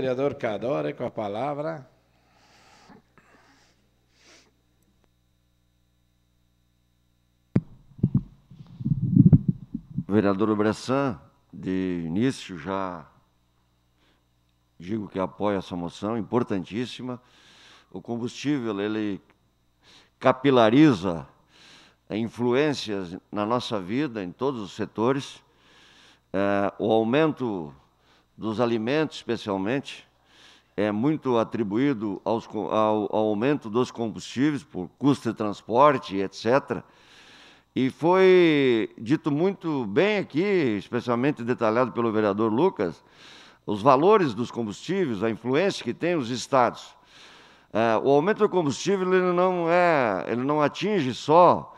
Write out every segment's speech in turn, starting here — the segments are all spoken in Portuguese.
Vereador Cadore, é com a palavra. Vereador Bressan, de início já digo que apoio essa moção importantíssima. O combustível, ele capilariza influências na nossa vida, em todos os setores. É, o aumento dos alimentos, especialmente, é muito atribuído aos, ao, ao aumento dos combustíveis, por custo de transporte, etc. E foi dito muito bem aqui, especialmente detalhado pelo vereador Lucas, os valores dos combustíveis, a influência que tem os estados. É, o aumento do combustível ele não, é, ele não atinge só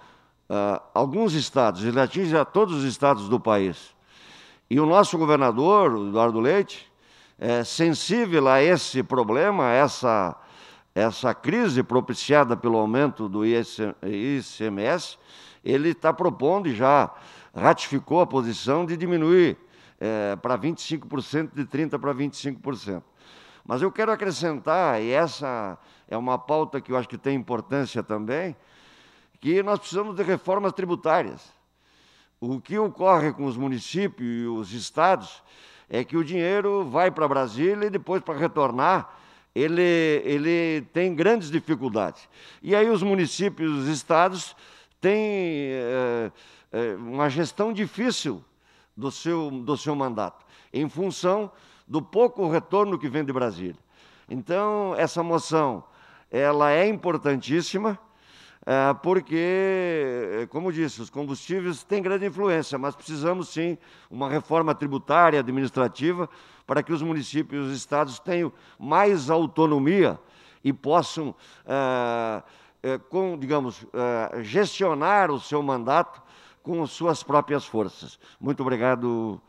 uh, alguns estados, ele atinge a todos os estados do país. E o nosso governador, Eduardo Leite, é sensível a esse problema, a essa, essa crise propiciada pelo aumento do ICMS, ele está propondo e já ratificou a posição de diminuir é, para 25%, de 30% para 25%. Mas eu quero acrescentar, e essa é uma pauta que eu acho que tem importância também, que nós precisamos de reformas tributárias. O que ocorre com os municípios e os estados é que o dinheiro vai para Brasília e depois para retornar ele, ele tem grandes dificuldades. E aí os municípios, os estados têm é, é, uma gestão difícil do seu, do seu mandato, em função do pouco retorno que vem de Brasília. Então, essa moção, ela é importantíssima, é, porque, é, como disse, os combustíveis têm grande influência, mas precisamos sim uma reforma tributária, administrativa, para que os municípios e os estados tenham mais autonomia e possam, é, com, digamos, ah, gestionar o seu mandato com suas próprias forças. Muito obrigado.